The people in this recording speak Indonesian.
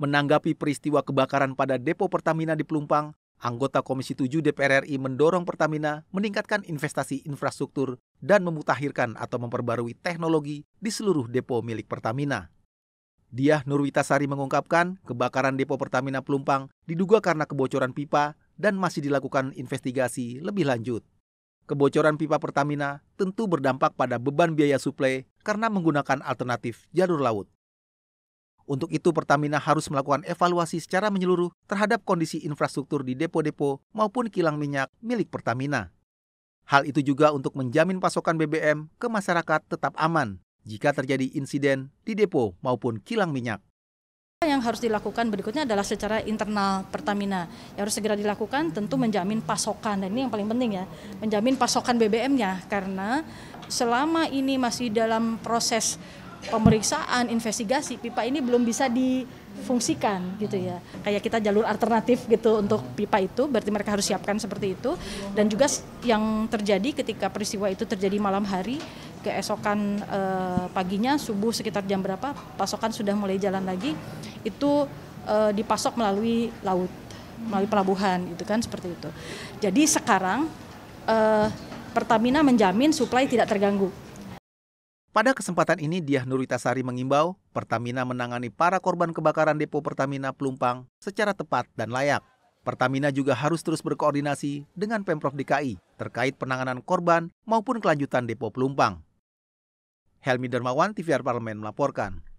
Menanggapi peristiwa kebakaran pada depo Pertamina di Pelumpang, anggota Komisi 7 DPR RI mendorong Pertamina meningkatkan investasi infrastruktur dan memutahirkan atau memperbarui teknologi di seluruh depo milik Pertamina. Diah Nurwitasari mengungkapkan kebakaran depo Pertamina Pelumpang diduga karena kebocoran pipa dan masih dilakukan investigasi lebih lanjut. Kebocoran pipa Pertamina tentu berdampak pada beban biaya suplai karena menggunakan alternatif jalur laut. Untuk itu Pertamina harus melakukan evaluasi secara menyeluruh terhadap kondisi infrastruktur di depo-depo maupun kilang minyak milik Pertamina. Hal itu juga untuk menjamin pasokan BBM ke masyarakat tetap aman jika terjadi insiden di depo maupun kilang minyak. Yang harus dilakukan berikutnya adalah secara internal Pertamina. Yang harus segera dilakukan tentu menjamin pasokan, dan ini yang paling penting ya, menjamin pasokan BBM-nya. Karena selama ini masih dalam proses pemeriksaan investigasi pipa ini belum bisa difungsikan gitu ya kayak kita jalur alternatif gitu untuk pipa itu berarti mereka harus siapkan seperti itu dan juga yang terjadi ketika peristiwa itu terjadi malam hari keesokan eh, paginya subuh sekitar jam berapa pasokan sudah mulai jalan lagi itu eh, dipasok melalui laut melalui pelabuhan gitu kan seperti itu jadi sekarang eh, Pertamina menjamin suplai tidak terganggu pada kesempatan ini, Diah Nuritasari mengimbau Pertamina menangani para korban kebakaran depo Pertamina Pelumpang secara tepat dan layak. Pertamina juga harus terus berkoordinasi dengan Pemprov DKI terkait penanganan korban maupun kelanjutan depo Pelumpang. Helmi Dermawan, TVR Parlemen melaporkan.